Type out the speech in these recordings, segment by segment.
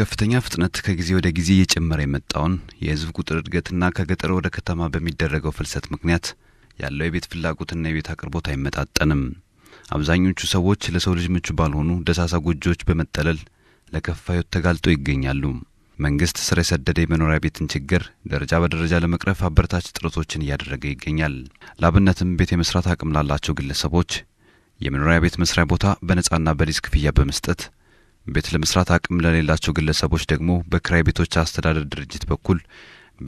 በከፍተኛ ፍጥነት ከጊዜ ወደ ጊዜ እየጨመረ የመጣውን የህዝብ ቁጥር እድገትና ከገጠር ወደ ከተማ በሚደረገው ፍልሰት ምክንያት ያለው የቤት ፍላጎትና የቤት አቅርቦት አይመጣጠንም። አብዛኞቹ ሰዎች ለሰው ልጅ ምቹ ባልሆኑ ደሳሳ ጎጆዎች በመጠለል ለከፋ ህይወት ተጋልጠው ይገኛሉ። መንግስት ስር የሰደደ የመኖሪያ ቤትን ችግር ደረጃ በደረጃ ለመቅረፍ አበረታች ጥረቶችን እያደረገ ይገኛል። ለአብነትም ቤት የመስራት አቅም ላላቸው ግለሰቦች የመኖሪያ ቤት መስሪያ ቦታ በነጻና በሊዝ ክፍያ በመስጠት ቤት ለመስራት አቅም ለሌላቸው ግለሰቦች ደግሞ በክራይ ቤቶች አስተዳደር ድርጅት በኩል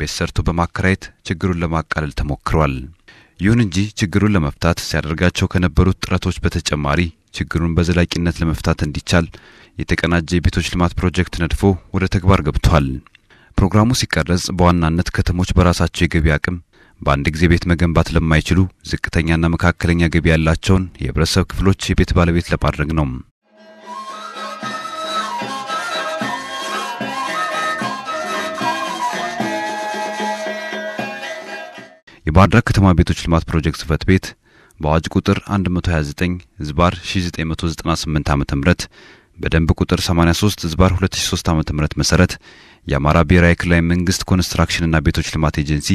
ቤት ሰርቶ በማከራየት ችግሩን ለማቃለል ተሞክሯል። ይሁን እንጂ ችግሩን ለመፍታት ሲያደርጋቸው ከነበሩት ጥረቶች በተጨማሪ ችግሩን በዘላቂነት ለመፍታት እንዲቻል የተቀናጀ የቤቶች ልማት ፕሮጀክት ነድፎ ወደ ተግባር ገብቷል። ፕሮግራሙ ሲቀረጽ በዋናነት ከተሞች በራሳቸው የገቢ አቅም በአንድ ጊዜ ቤት መገንባት ለማይችሉ ዝቅተኛና መካከለኛ ገቢ ያላቸውን የህብረተሰብ ክፍሎች የቤት ባለቤት ለማድረግ ነው። የባሕር ዳር ከተማ ቤቶች ልማት ፕሮጀክት ጽህፈት ቤት በአዋጅ ቁጥር 129 ዝባር 1998 ዓ.ም በደንብ ቁጥር 83 ዝባር 2003 ዓ.ም መሰረት የአማራ ብሔራዊ ክልላዊ መንግስት ኮንስትራክሽንና ቤቶች ልማት ኤጀንሲ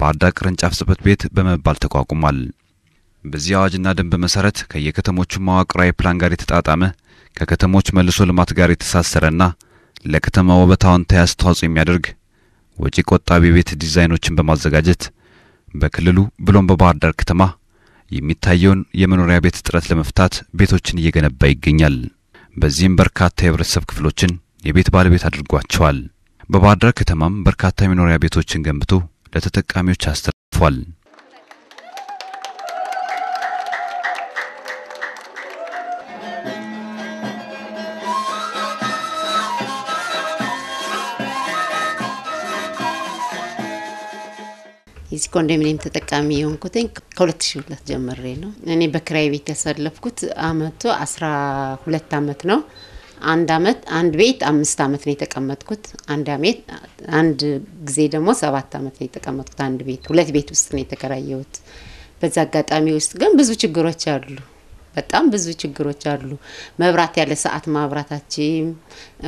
ባሕር ዳር ቅርንጫፍ ጽህፈት ቤት በመባል ተቋቁሟል። በዚህ አዋጅና ደንብ መሰረት ከየከተሞቹ መዋቅራዊ ፕላን ጋር የተጣጣመ ከከተሞች መልሶ ልማት ጋር የተሳሰረና ለከተማ ውበት አዎንታዊ አስተዋጽኦ የሚያደርግ ወጪ ቆጣቢ ቤት ዲዛይኖችን በማዘጋጀት በክልሉ ብሎም በባህር ዳር ከተማ የሚታየውን የመኖሪያ ቤት እጥረት ለመፍታት ቤቶችን እየገነባ ይገኛል። በዚህም በርካታ የህብረተሰብ ክፍሎችን የቤት ባለቤት አድርጓቸዋል። በባህር ዳር ከተማም በርካታ የመኖሪያ ቤቶችን ገንብቶ ለተጠቃሚዎች አስተላልፏል። የዚህ ኮንዶሚኒየም ተጠቃሚ የሆንኩትኝ ከሁለት ሺ ሁለት ጀምሬ ነው። እኔ በክራይ ቤት ያሳለፍኩት አመቱ አስራ ሁለት አመት ነው። አንድ አመት አንድ ቤት አምስት አመት ነው የተቀመጥኩት። አንድ አመት አንድ ጊዜ ደግሞ ሰባት አመት ነው የተቀመጥኩት። አንድ ቤት ሁለት ቤት ውስጥ ነው የተከራየሁት። በዛ አጋጣሚ ውስጥ ግን ብዙ ችግሮች አሉ። በጣም ብዙ ችግሮች አሉ። መብራት ያለ ሰዓት ማብራታችን፣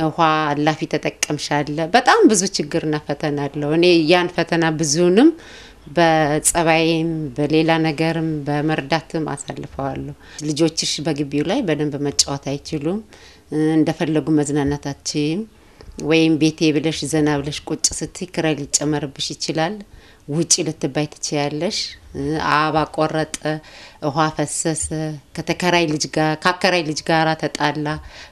ውሃ አላፊ ተጠቀምሻለ። በጣም ብዙ ችግርና ፈተና አለው። እኔ ያን ፈተና ብዙንም በጸባይም በሌላ ነገርም በመርዳትም አሳልፈዋለሁ። ልጆችሽ በግቢው ላይ በደንብ መጫወት አይችሉም፣ እንደፈለጉ መዝናናታች ወይም ቤቴ ብለሽ ዘና ብለሽ ቁጭ ስትይ ክራይ ሊጨመርብሽ ይችላል፣ ውጪ ልትባይ ትችያለሽ፣ አበባ ቆረጠ፣ ውሃ ፈሰሰ፣ ከተከራይ ልጅ ጋር ከአከራይ ልጅ ጋር ተጣላ፣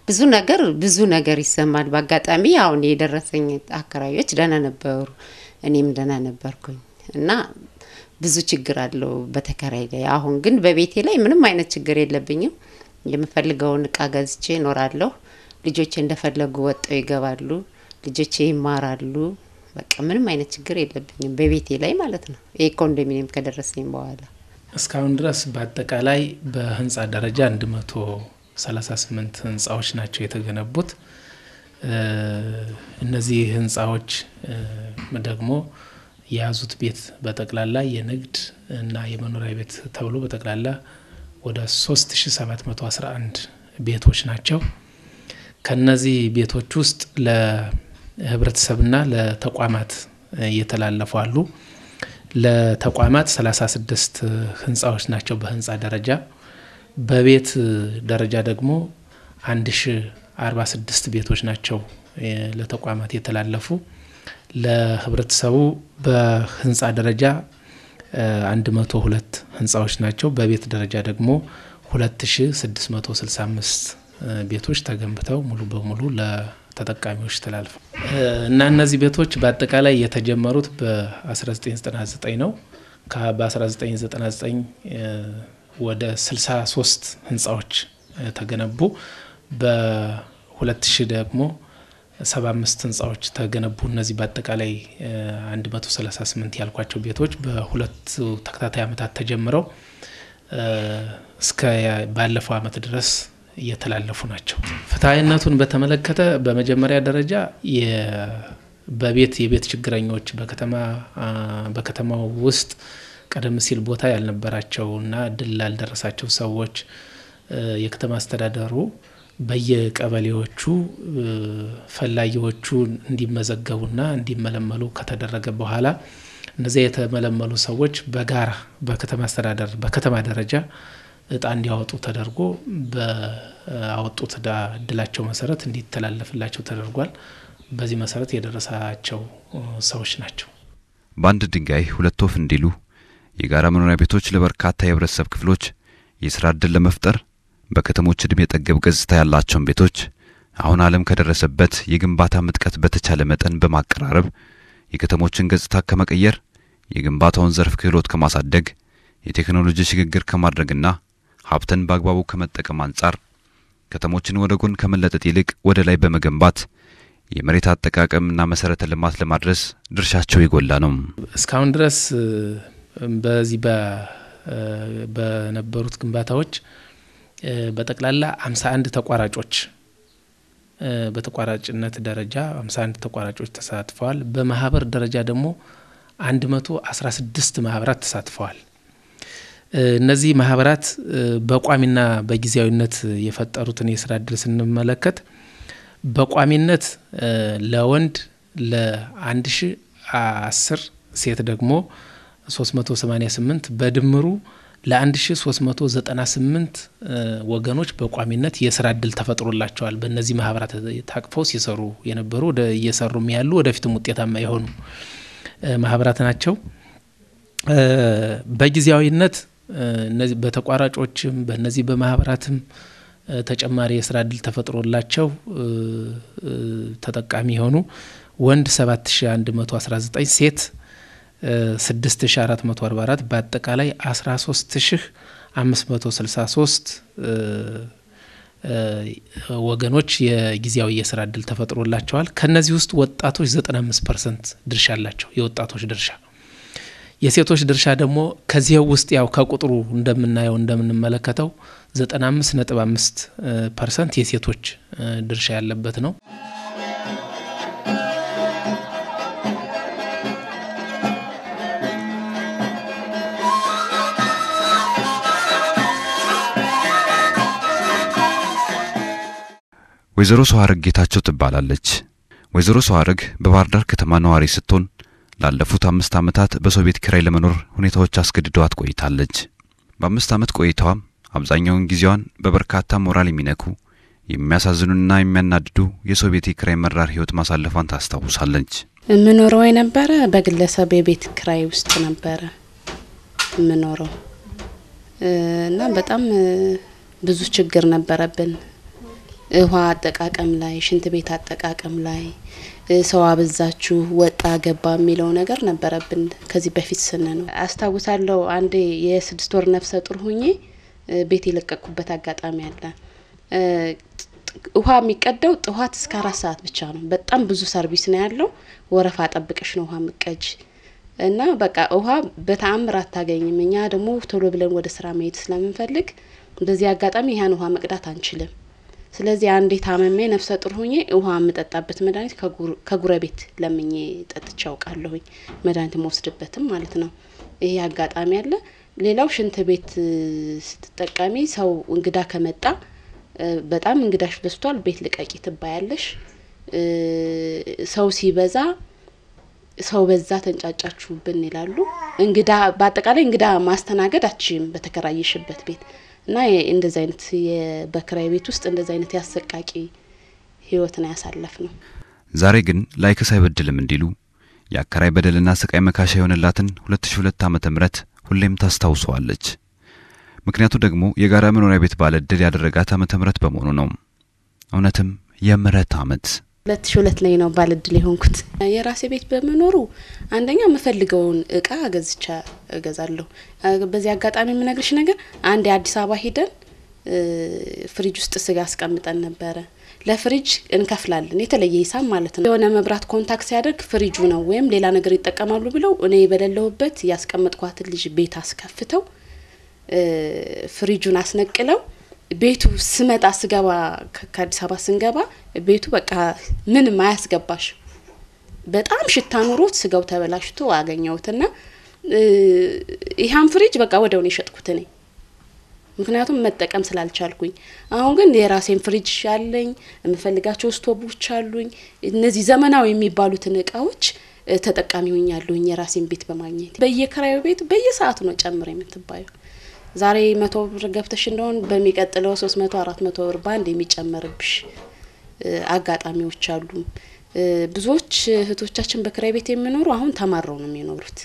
ብዙ ነገር ብዙ ነገር ይሰማል። በአጋጣሚ አሁን የደረሰኝ አከራዮች ደህና ነበሩ፣ እኔም ደህና ነበርኩኝ። እና ብዙ ችግር አለው በተከራይ ላይ። አሁን ግን በቤቴ ላይ ምንም አይነት ችግር የለብኝም። የምፈልገውን እቃ ገዝቼ እኖራለሁ። ልጆቼ እንደፈለጉ ወጠው ይገባሉ። ልጆቼ ይማራሉ። በቃ ምንም አይነት ችግር የለብኝም በቤቴ ላይ ማለት ነው። ይሄ ኮንዶሚኒየም ከደረሰኝ በኋላ እስካሁን ድረስ በአጠቃላይ በህንፃ ደረጃ 138 ህንፃዎች ናቸው የተገነቡት። እነዚህ ህንፃዎች ደግሞ የያዙት ቤት በጠቅላላ የንግድ እና የመኖሪያ ቤት ተብሎ በጠቅላላ ወደ 3711 ቤቶች ናቸው። ከነዚህ ቤቶች ውስጥ ለህብረተሰብና ለተቋማት እየተላለፉ አሉ። ለተቋማት 36 ህንፃዎች ናቸው በህንፃ ደረጃ። በቤት ደረጃ ደግሞ 1046 ቤቶች ናቸው ለተቋማት የተላለፉ ለህብረተሰቡ በህንፃ ደረጃ 102 ህንፃዎች ናቸው። በቤት ደረጃ ደግሞ 2665 ቤቶች ተገንብተው ሙሉ በሙሉ ለተጠቃሚዎች ተላልፈ እና እነዚህ ቤቶች በአጠቃላይ የተጀመሩት በ1999 ነው። በ1999 ወደ 63 ህንፃዎች ተገነቡ። በ2000 ደግሞ ሰባ አምስት ህንፃዎች ተገነቡ። እነዚህ በአጠቃላይ 138 ያልኳቸው ቤቶች በሁለት ተከታታይ ዓመታት ተጀምረው እስከ ባለፈው ዓመት ድረስ እየተላለፉ ናቸው። ፍትሐዊነቱን በተመለከተ በመጀመሪያ ደረጃ በቤት የቤት ችግረኞች በከተማው ውስጥ ቀደም ሲል ቦታ እና እድል ላልደረሳቸው ሰዎች የከተማ አስተዳደሩ በየቀበሌዎቹ ፈላጊዎቹ እንዲመዘገቡና እንዲመለመሉ ከተደረገ በኋላ እነዚያ የተመለመሉ ሰዎች በጋራ በከተማ አስተዳደር በከተማ ደረጃ እጣ እንዲያወጡ ተደርጎ በአወጡት እድላቸው መሰረት እንዲተላለፍላቸው ተደርጓል። በዚህ መሰረት የደረሳቸው ሰዎች ናቸው። በአንድ ድንጋይ ሁለት ወፍ እንዲሉ የጋራ መኖሪያ ቤቶች ለበርካታ የህብረተሰብ ክፍሎች የስራ እድል ለመፍጠር በከተሞች ዕድሜ ጠገብ ገጽታ ያላቸውን ቤቶች አሁን ዓለም ከደረሰበት የግንባታ ምጥቀት በተቻለ መጠን በማቀራረብ የከተሞችን ገጽታ ከመቀየር የግንባታውን ዘርፍ ክህሎት ከማሳደግ የቴክኖሎጂ ሽግግር ከማድረግና ሀብትን በአግባቡ ከመጠቀም አንጻር ከተሞችን ወደ ጎን ከመለጠጥ ይልቅ ወደ ላይ በመገንባት የመሬት አጠቃቀምና መሰረተ ልማት ለማድረስ ድርሻቸው የጎላ ነው። እስካሁን ድረስ በዚህ በነበሩት ግንባታዎች በጠቅላላ 51 ተቋራጮች በተቋራጭነት ደረጃ 51 ተቋራጮች ተሳትፈዋል። በማህበር ደረጃ ደግሞ 116 ማህበራት ተሳትፈዋል። እነዚህ ማህበራት በቋሚና በጊዜያዊነት የፈጠሩትን የስራ እድል ስንመለከት በቋሚነት ለወንድ ለ1010 ሴት ደግሞ 388 በድምሩ ለ1398 ወገኖች በቋሚነት የስራ እድል ተፈጥሮላቸዋል። በእነዚህ ማህበራት ታቅፈው ሲሰሩ የነበሩ እየሰሩም ያሉ ወደፊትም ውጤታማ የሆኑ ማህበራት ናቸው። በጊዜያዊነት በተቋራጮችም በእነዚህ በማህበራትም ተጨማሪ የስራ እድል ተፈጥሮላቸው ተጠቃሚ የሆኑ ወንድ 7119 ሴት 6444 በአጠቃላይ 13563 ወገኖች የጊዜያዊ የስራ እድል ተፈጥሮላቸዋል። ከነዚህ ውስጥ ወጣቶች 95 ፐርሰንት ድርሻ አላቸው። የወጣቶች ድርሻ የሴቶች ድርሻ ደግሞ ከዚህ ውስጥ ያው ከቁጥሩ እንደምናየው እንደምንመለከተው 95.5 ፐርሰንት የሴቶች ድርሻ ያለበት ነው። ወይዘሮ ሰዋርግ ጌታቸው ትባላለች። ወይዘሮ ሰዋርግ በባህር ዳር ከተማ ነዋሪ ስትሆን ላለፉት አምስት ዓመታት በሰው ቤት ኪራይ ለመኖር ሁኔታዎች አስገድደዋት ቆይታለች። በአምስት ዓመት ቆይታዋም አብዛኛውን ጊዜዋን በበርካታ ሞራል የሚነኩ የሚያሳዝኑና የሚያናድዱ የሰው ቤት ኪራይ መራር ህይወት ማሳለፏን ታስታውሳለች። ምኖረው የነበረ በግለሰብ የቤት ክራይ ውስጥ ነበረ ምኖረው እና በጣም ብዙ ችግር ነበረብን። ውሃ አጠቃቀም ላይ፣ ሽንት ቤት አጠቃቀም ላይ ሰው አበዛችሁ ወጣ ገባ የሚለው ነገር ነበረብን ከዚህ በፊት ስን ነው አስታውሳለሁ። አንዴ የስድስት ወር ነፍሰ ጡር ሁኜ ቤት የለቀቅኩበት አጋጣሚ አለ። ውሃ የሚቀደው ጥዋት እስከ አራት ሰዓት ብቻ ነው። በጣም ብዙ ሰርቪስ ነው ያለው። ወረፋ ጠብቀሽ ነው ውሃ ምቀጅ እና በቃ ውሃ በተአምር አታገኝም። እኛ ደግሞ ቶሎ ብለን ወደ ስራ መሄድ ስለምንፈልግ በዚህ አጋጣሚ ይህን ውሃ መቅዳት አንችልም። ስለዚህ አንዴ ታመሜ ነፍሰ ጡር ሆኜ ውሃ የምጠጣበት መድኃኒት ከጉረቤት ለምኜ ጠጥቼ አውቃለሁኝ። መድኃኒት የምወስድበትም ማለት ነው። ይሄ አጋጣሚ አለ። ሌላው ሽንት ቤት ስትጠቀሚ ሰው እንግዳ ከመጣ በጣም እንግዳሽ በዝቷል፣ ቤት ልቀቂ ትባያለሽ። ሰው ሲበዛ ሰው በዛ ተንጫጫችሁብን ይላሉ። እንግዳ በአጠቃላይ እንግዳ ማስተናገድ አችም በተከራየሽበት ቤት እና እንደዚ አይነት በክራይ ቤት ውስጥ እንደዚ አይነት ያሰቃቂ ህይወትን ያሳለፍ ነው። ዛሬ ግን ላይክስ አይበድልም እንዲሉ የአከራይ በደልና ስቃይ መካሻ የሆነላትን 2002 ዓ ም ሁሌም ታስታውሰዋለች። ምክንያቱ ደግሞ የጋራ መኖሪያ ቤት ባለ ዕድል ያደረጋት ዓመተ ምህረት በመሆኑ ነው። እውነትም የምረት ዓመት ሁለት ሺ ሁለት ላይ ነው እድል የሆንኩት። የራሴ ቤት በመኖሩ አንደኛ የምፈልገውን እቃ ገዝቻ እገዛለሁ። በዚህ አጋጣሚ የምነግርሽ ነገር አንድ የአዲስ አበባ ሄደን ፍሪጅ ውስጥ ስጋ አስቀምጠን ነበረ። ለፍሪጅ እንከፍላለን የተለየ ሂሳብ ማለት ነው። የሆነ መብራት ኮንታክት ሲያደርግ ፍሪጁ ነው ወይም ሌላ ነገር ይጠቀማሉ ብለው እኔ በሌለሁበት ያስቀመጥኳትን ልጅ ቤት አስከፍተው ፍሪጁን አስነቅለው ቤቱ ስመጣ ስገባ ከአዲስ አበባ ስንገባ ቤቱ በቃ ምንም አያስገባሽ። በጣም ሽታ ኑሮት ስጋው ተበላሽቶ አገኘሁትና ይህን ፍሪጅ በቃ ወደውን የሸጥኩት እኔ ምክንያቱም መጠቀም ስላልቻልኩኝ። አሁን ግን የራሴን ፍሪጅ አለኝ፣ የምፈልጋቸው ስቶቦች አሉኝ። እነዚህ ዘመናዊ የሚባሉትን እቃዎች ተጠቃሚ ሆኛለሁኝ የራሴን ቤት በማግኘት። በየክራዩ ቤት በየሰዓቱ ነው ጨምር የምትባየው። ዛሬ መቶ ብር ገብተሽ እንደሆን በሚቀጥለው ሶስት መቶ አራት መቶ ብር ባንድ የሚጨመርብሽ አጋጣሚዎች አሉ። ብዙዎች እህቶቻችን በክራይ ቤት የሚኖሩ አሁን ተማረው ነው የሚኖሩት።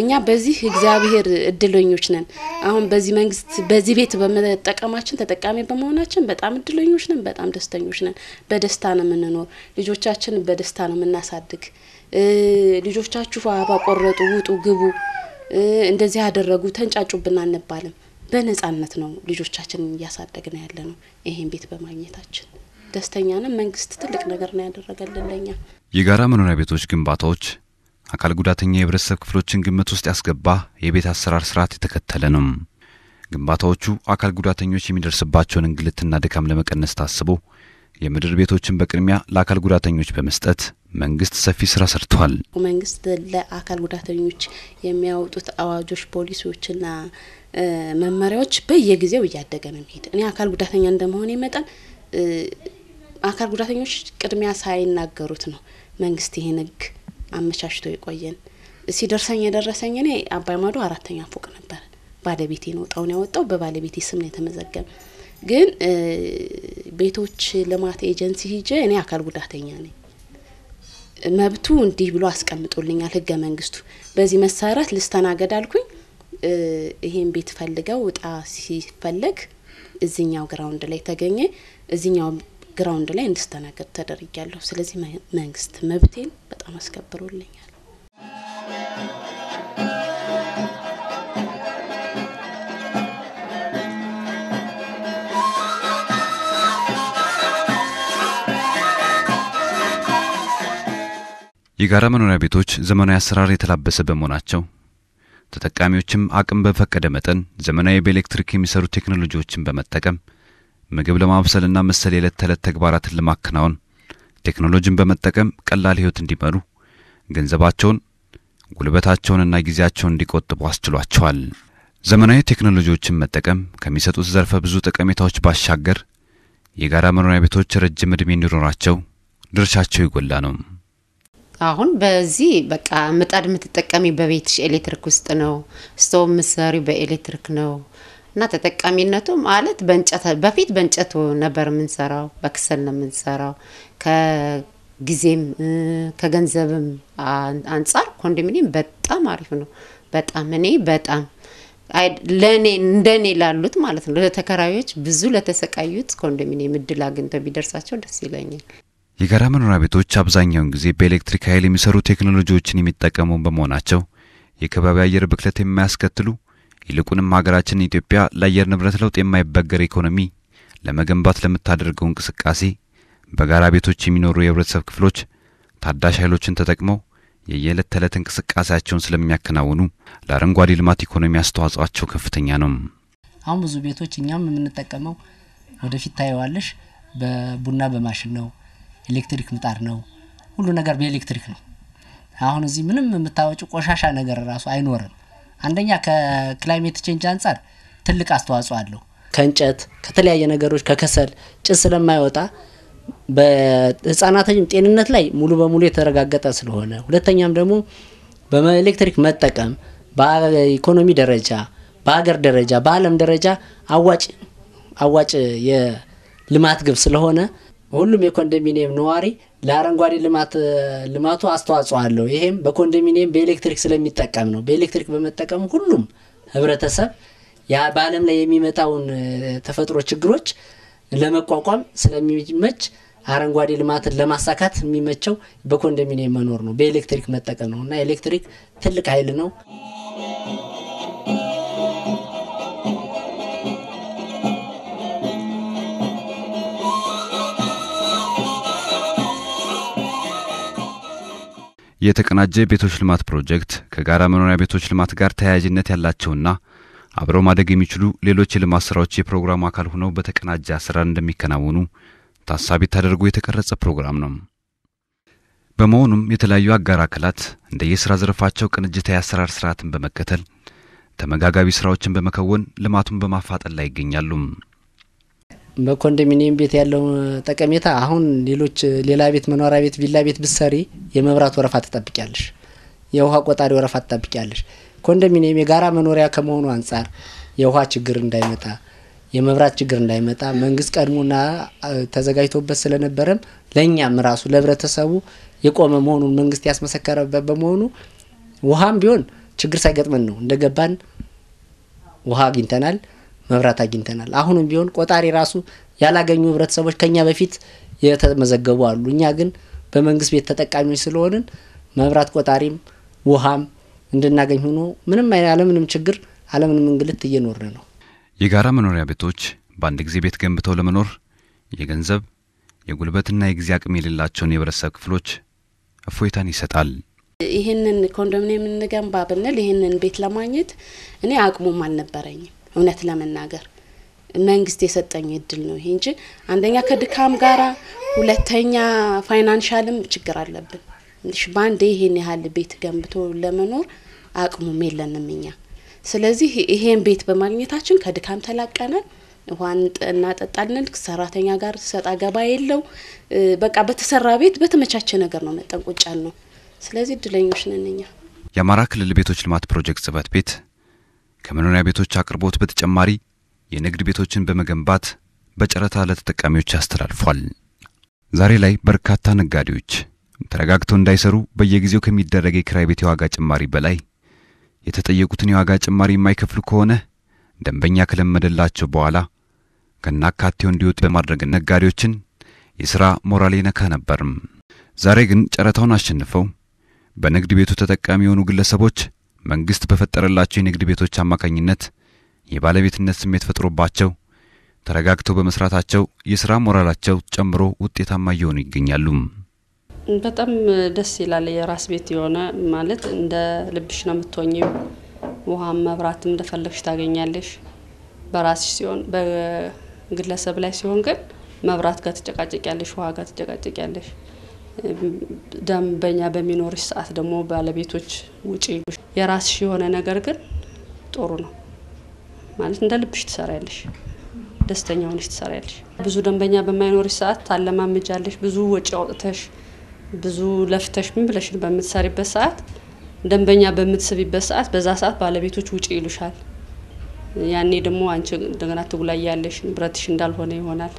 እኛ በዚህ እግዚአብሔር እድለኞች ነን። አሁን በዚህ መንግስት በዚህ ቤት በመጠቀማችን ተጠቃሚ በመሆናችን በጣም እድለኞች ነን፣ በጣም ደስተኞች ነን። በደስታ ነው የምንኖር፣ ልጆቻችን በደስታ ነው የምናሳድግ። ልጆቻችሁ አበባ ቆረጡ፣ ውጡ፣ ግቡ እንደዚህ ያደረጉ ተንጫጩብን አንባልም። በነጻነት ነው ልጆቻችንን እያሳደግን ያለ ነው። ይሄን ቤት በማግኘታችን ደስተኛ ነን። መንግስት ትልቅ ነገር ነው ያደረገልን ለኛ። የጋራ መኖሪያ ቤቶች ግንባታዎች አካል ጉዳተኛ የህብረተሰብ ክፍሎችን ግምት ውስጥ ያስገባ የቤት አሰራር ስርዓት የተከተለ ነው። ግንባታዎቹ አካል ጉዳተኞች የሚደርስባቸውን እንግልትና ድካም ለመቀነስ ታስቦ የምድር ቤቶችን በቅድሚያ ለአካል ጉዳተኞች በመስጠት መንግስት ሰፊ ስራ ሰርቷል። መንግስት ለአካል ጉዳተኞች የሚያወጡት አዋጆች፣ ፖሊሲዎችና መመሪያዎች በየጊዜው እያደገ ነው የሚሄድ። እኔ አካል ጉዳተኛ እንደመሆን መጠን አካል ጉዳተኞች ቅድሚያ ሳይናገሩት ነው መንግስት ይህን ህግ አመቻችቶ የቆየን። ሲደርሰኝ የደረሰኝ እኔ አባይ ማዶ አራተኛ ፎቅ ነበር። ባለቤቴ ነው እጣውን ያወጣው። በባለቤቴ ስም ነው የተመዘገበ። ግን ቤቶች ልማት ኤጀንሲ ሂጄ እኔ አካል ጉዳተኛ ነኝ መብቱ እንዲህ ብሎ አስቀምጦልኛል ህገ መንግስቱ። በዚህ መሰረት ልስተናገድ አልኩኝ። ይሄን ቤት ፈልገው እጣ ሲፈለግ እዚኛው ግራውንድ ላይ ተገኘ። እዚኛው ግራውንድ ላይ እንድስተናገድ ተደርጊያለሁ። ስለዚህ መንግስት መብቴን በጣም አስከብሮልኛል። የጋራ መኖሪያ ቤቶች ዘመናዊ አሰራር የተላበሰ በመሆናቸው ተጠቃሚዎችም አቅም በፈቀደ መጠን ዘመናዊ በኤሌክትሪክ የሚሰሩ ቴክኖሎጂዎችን በመጠቀም ምግብ ለማብሰልና መሰል የዕለት ተዕለት ተግባራትን ለማከናወን ቴክኖሎጂን በመጠቀም ቀላል ሕይወት እንዲመሩ ገንዘባቸውን ጉልበታቸውንና ጊዜያቸውን እንዲቆጥቡ አስችሏቸዋል። ዘመናዊ ቴክኖሎጂዎችን መጠቀም ከሚሰጡት ዘርፈ ብዙ ጠቀሜታዎች ባሻገር የጋራ መኖሪያ ቤቶች ረጅም ዕድሜ እንዲኖራቸው ድርሻቸው ይጎላ ነው። አሁን በዚህ በቃ ምጣድ የምትጠቀሚ በቤትሽ ኤሌክትሪክ ውስጥ ነው። ስቶቭ ምሰሪ በኤሌክትሪክ ነው እና ተጠቃሚነቱ ማለት በእንጨት በፊት በእንጨት ነበር የምንሰራው፣ በክሰል ነው የምንሰራው። ከጊዜም ከገንዘብም አንጻር ኮንዶሚኒየም በጣም አሪፍ ነው። በጣም እኔ በጣም ለእኔ እንደኔ ላሉት ማለት ነው ለተከራዮች ብዙ ለተሰቃዩት ኮንዶሚኒየም እድል አግኝተው ቢደርሳቸው ደስ ይለኛል። የጋራ መኖሪያ ቤቶች አብዛኛውን ጊዜ በኤሌክትሪክ ኃይል የሚሰሩ ቴክኖሎጂዎችን የሚጠቀሙ በመሆናቸው የከባቢ አየር ብክለት የማያስከትሉ ይልቁንም ሀገራችን ኢትዮጵያ ለአየር ንብረት ለውጥ የማይበገር ኢኮኖሚ ለመገንባት ለምታደርገው እንቅስቃሴ በጋራ ቤቶች የሚኖሩ የህብረተሰብ ክፍሎች ታዳሽ ኃይሎችን ተጠቅመው የየዕለት ተዕለት እንቅስቃሴያቸውን ስለሚያከናውኑ ለአረንጓዴ ልማት ኢኮኖሚ አስተዋጽኦአቸው ከፍተኛ ነው። አሁን ብዙ ቤቶች እኛም የምንጠቀመው ወደፊት ታየዋለሽ፣ በቡና በማሽን ነው ኤሌክትሪክ ምጣድ ነው። ሁሉ ነገር በኤሌክትሪክ ነው። አሁን እዚህ ምንም የምታወጭ ቆሻሻ ነገር ራሱ አይኖርም። አንደኛ ከክላይሜት ቼንጅ አንጻር ትልቅ አስተዋጽኦ አለው። ከእንጨት ከተለያየ ነገሮች ከከሰል ጭስ ስለማይወጣ በህፃናትም ጤንነት ላይ ሙሉ በሙሉ የተረጋገጠ ስለሆነ፣ ሁለተኛም ደግሞ በኤሌክትሪክ መጠቀም በኢኮኖሚ ደረጃ በሀገር ደረጃ በዓለም ደረጃ አዋጭ አዋጭ የልማት ግብ ስለሆነ ሁሉም የኮንዶሚኒየም ነዋሪ ለአረንጓዴ ልማት ልማቱ አስተዋጽኦ አለው። ይሄም በኮንዶሚኒየም በኤሌክትሪክ ስለሚጠቀም ነው። በኤሌክትሪክ በመጠቀሙ ሁሉም ህብረተሰብ በዓለም ላይ የሚመጣውን ተፈጥሮ ችግሮች ለመቋቋም ስለሚመች አረንጓዴ ልማትን ለማሳካት የሚመቸው በኮንዶሚኒየም መኖር ነው፣ በኤሌክትሪክ መጠቀም ነው እና ኤሌክትሪክ ትልቅ ኃይል ነው። የተቀናጀ ቤቶች ልማት ፕሮጀክት ከጋራ መኖሪያ ቤቶች ልማት ጋር ተያያዥነት ያላቸውና አብረው ማደግ የሚችሉ ሌሎች የልማት ስራዎች የፕሮግራሙ አካል ሆነው በተቀናጀ አሰራር እንደሚከናወኑ ታሳቢ ተደርጎ የተቀረጸ ፕሮግራም ነው። በመሆኑም የተለያዩ አጋር አካላት እንደየስራ ዘርፋቸው ቅንጅታዊ አሰራር ስርዓትን በመከተል ተመጋጋቢ ስራዎችን በመከወን ልማቱን በማፋጠን ላይ ይገኛሉ። በኮንዶሚኒየም ቤት ያለው ጠቀሜታ አሁን ሌሎች ሌላ ቤት መኖሪያ ቤት ቪላ ቤት ብሰሪ የመብራት ወረፋ ትጠብቂያለሽ፣ የውሃ ቆጣሪ ወረፋ ትጠብቂያለሽ። ኮንዶሚኒየም የጋራ መኖሪያ ከመሆኑ አንጻር የውሃ ችግር እንዳይመጣ የመብራት ችግር እንዳይመጣ መንግስት ቀድሞና ተዘጋጅቶበት ስለነበረም ለእኛም ራሱ ለህብረተሰቡ የቆመ መሆኑን መንግስት ያስመሰከረበት በመሆኑ ውሃም ቢሆን ችግር ሳይገጥመን ነው እንደገባን ውሃ አግኝተናል። መብራት አግኝተናል። አሁንም ቢሆን ቆጣሪ ራሱ ያላገኙ ህብረተሰቦች ከኛ በፊት የተመዘገቡ አሉ። እኛ ግን በመንግስት ቤት ተጠቃሚዎች ስለሆንን መብራት ቆጣሪም ውሃም እንድናገኝ ሆኖ ምንም አለምንም ችግር አለምንም እንግልት እየኖርን ነው። የጋራ መኖሪያ ቤቶች በአንድ ጊዜ ቤት ገንብተው ለመኖር የገንዘብ የጉልበትና የጊዜ አቅም የሌላቸውን የህብረተሰብ ክፍሎች እፎይታን ይሰጣል። ይህንን ኮንዶሚኒየም እንገንባ ብንል ይህንን ቤት ለማግኘት እኔ አቅሙም አልነበረኝም። እውነት ለመናገር መንግስት የሰጠኝ እድል ነው ይሄ እንጂ አንደኛ ከድካም ጋራ፣ ሁለተኛ ፋይናንሻልም ችግር አለብን። በአንድ ይሄን ያህል ቤት ገንብቶ ለመኖር አቅሙም የለንም እኛ። ስለዚህ ይሄን ቤት በማግኘታችን ከድካም ተላቀናል። ውሃን እናጠጣለን። ሰራተኛ ጋር ሰጣ ገባ የለው። በቃ በተሰራ ቤት በተመቻቸ ነገር ነው መጠን ቁጫል ነው። ስለዚህ እድለኞች ነን እኛ። የአማራ ክልል ቤቶች ልማት ፕሮጀክት ጽህፈት ቤት ከመኖሪያ ቤቶች አቅርቦት በተጨማሪ የንግድ ቤቶችን በመገንባት በጨረታ ለተጠቃሚዎች ያስተላልፏል። ዛሬ ላይ በርካታ ነጋዴዎች ተረጋግተው እንዳይሰሩ በየጊዜው ከሚደረግ የክራይ ቤት የዋጋ ጭማሪ በላይ የተጠየቁትን የዋጋ ጭማሪ የማይከፍሉ ከሆነ ደንበኛ ከለመደላቸው በኋላ ከናካቴው እንዲወጡ በማድረግ ነጋዴዎችን የሥራ ሞራል ነካ ነበርም። ዛሬ ግን ጨረታውን አሸንፈው በንግድ ቤቱ ተጠቃሚ የሆኑ ግለሰቦች መንግስት በፈጠረላቸው የንግድ ቤቶች አማካኝነት የባለቤትነት ስሜት ፈጥሮባቸው ተረጋግተው በመስራታቸው የስራ ሞራላቸው ጨምሮ ውጤታማ እየሆኑ ይገኛሉ። በጣም ደስ ይላል። የራስ ቤት የሆነ ማለት እንደ ልብሽ ነው የምትሆኝው። ውሃም መብራትም እንደፈለግሽ ታገኛለሽ። በራስሽ ሲሆን በግለሰብ ላይ ሲሆን ግን መብራት ጋር ያለሽ፣ ውሃ ጋር ያለሽ፣ ደንበኛ በሚኖርሽ ሰዓት ደግሞ ባለቤቶች ውጪ የራስሽ የሆነ ነገር ግን ጥሩ ነው ማለት እንደ ልብሽ ትሰሪያለሽ፣ ደስተኛ ሆነሽ ትሰሪያለሽ። ብዙ ደንበኛ በማይኖርሽ ሰዓት ታለማምጃለሽ። ብዙ ወጪ አውጥተሽ ብዙ ለፍተሽ ምን ብለሽ በምትሰሪበት ሰዓት ደንበኛ በምትስቢበት ሰዓት በዛ ሰዓት ባለቤቶች ውጪ ይሉሻል። ያኔ ደግሞ አንቺ እንደገና ትጉላያለሽ፣ ንብረትሽ እንዳልሆነ ይሆናል።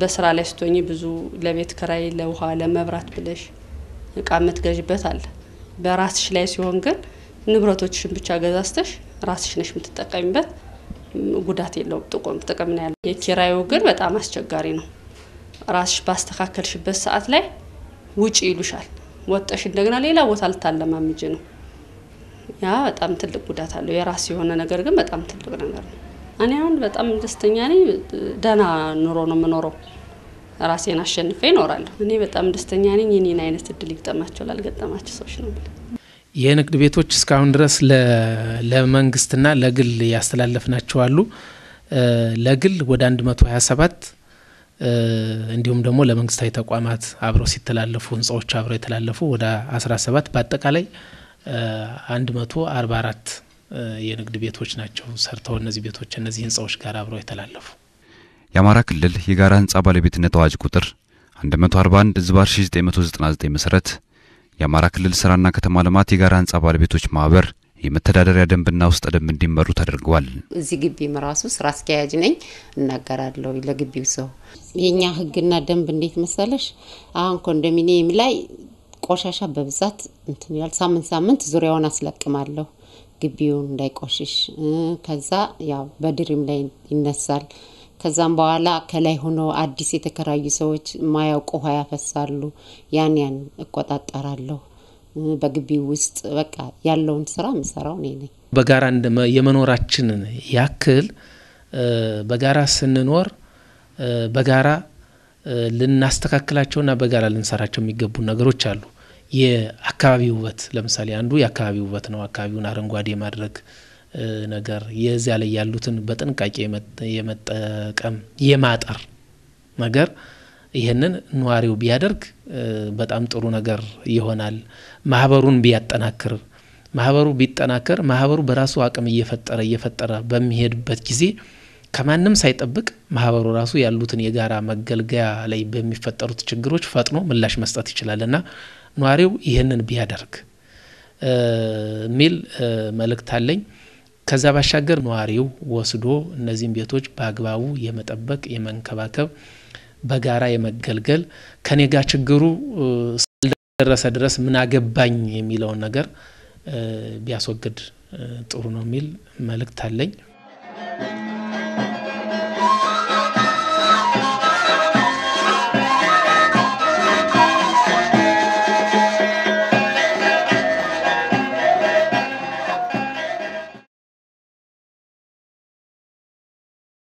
በስራ ላይ ስቶኝ ብዙ ለቤት ክራይ፣ ለውሃ፣ ለመብራት ብለሽ እቃ የምትገዥበት አለ። በራስሽ ላይ ሲሆን ግን ንብረቶችሽን ብቻ ገዛዝተሽ ራስሽ ነሽ የምትጠቀሚበት፣ ጉዳት የለውም፣ ጥቅም ጥቅም ነው ያለው። የኪራዩ ግን በጣም አስቸጋሪ ነው። ራስሽ ባስተካከልሽበት ሰዓት ላይ ውጪ ይሉሻል። ወጠሽ እንደገና ሌላ ቦታ ልታለማምጅ ነው። ያ በጣም ትልቅ ጉዳት አለው። የራስ የሆነ ነገር ግን በጣም ትልቅ ነገር ነው። እኔ አሁን በጣም ደስተኛ ነኝ። ደህና ኑሮ ነው የምኖረው። ራሴን አሸንፌ ይኖራለሁ። እኔ በጣም ደስተኛ ነኝ። የኔን አይነት እድል ይግጠማቸው ላልገጠማቸው ሰዎች ነው። የንግድ ቤቶች እስካሁን ድረስ ለመንግስትና ለግል ያስተላለፍናቸው አሉ። ለግል ወደ 127 እንዲሁም ደግሞ ለመንግስታዊ ተቋማት አብረው ሲተላለፉ ህንፃዎች አብረው የተላለፉ ወደ 17 በአጠቃላይ 144 የንግድ ቤቶች ናቸው ሰርተው እነዚህ ቤቶች እነዚህ ህንፃዎች ጋር አብረው የተላለፉ። የአማራ ክልል የጋራ ህንፃ ባለቤትነት አዋጅ ቁጥር 141 ዝባር 1999 መሰረት የአማራ ክልል ስራና ከተማ ልማት የጋራ ህንፃ ባለቤቶች ማህበር የመተዳደሪያ ደንብና ውስጥ ደንብ እንዲመሩ ተደርገዋል። እዚህ ግቢም ራሱ ስራ አስኪያጅ ነኝ እናገራለሁ ለግቢው ሰው። የእኛ ህግና ደንብ እንዴት መሰለሽ፣ አሁን ኮንዶሚኒየም ላይ ቆሻሻ በብዛት እንትን ይላል። ሳምንት ሳምንት ዙሪያውን አስለቅማለሁ። ግቢውን እንዳይቆሽሽ ከዛ ያው በድሪም ላይ ይነሳል። ከዛም በኋላ ከላይ ሆኖ አዲስ የተከራዩ ሰዎች ማያውቁ ውሃ ያፈሳሉ። ያን ያን እቆጣጠራለሁ። በግቢው ውስጥ በቃ ያለውን ስራ ምሰራው ኔ ነኝ። በጋራ የመኖራችንን ያክል በጋራ ስንኖር በጋራ ልናስተካክላቸውና በጋራ ልንሰራቸው የሚገቡ ነገሮች አሉ። የአካባቢ ውበት ለምሳሌ አንዱ የአካባቢ ውበት ነው። አካባቢውን አረንጓዴ ማድረግ ነገር የዚያ ላይ ያሉትን በጥንቃቄ የመጠቀም የማጠር ነገር ይህንን ነዋሪው ቢያደርግ በጣም ጥሩ ነገር ይሆናል። ማህበሩን ቢያጠናክር ማህበሩ ቢጠናከር ማህበሩ በራሱ አቅም እየፈጠረ እየፈጠረ በሚሄድበት ጊዜ ከማንም ሳይጠብቅ ማህበሩ ራሱ ያሉትን የጋራ መገልገያ ላይ በሚፈጠሩት ችግሮች ፈጥኖ ምላሽ መስጠት ና ኗሪው ይህንን ቢያደርግ የሚል መልእክት አለኝ። ከዛ ባሻገር ነዋሪው ወስዶ እነዚህም ቤቶች በአግባቡ የመጠበቅ የመንከባከብ፣ በጋራ የመገልገል ከኔ ጋር ችግሩ እስካልደረሰ ድረስ ምን አገባኝ የሚለውን ነገር ቢያስወግድ ጥሩ ነው የሚል መልእክት አለኝ።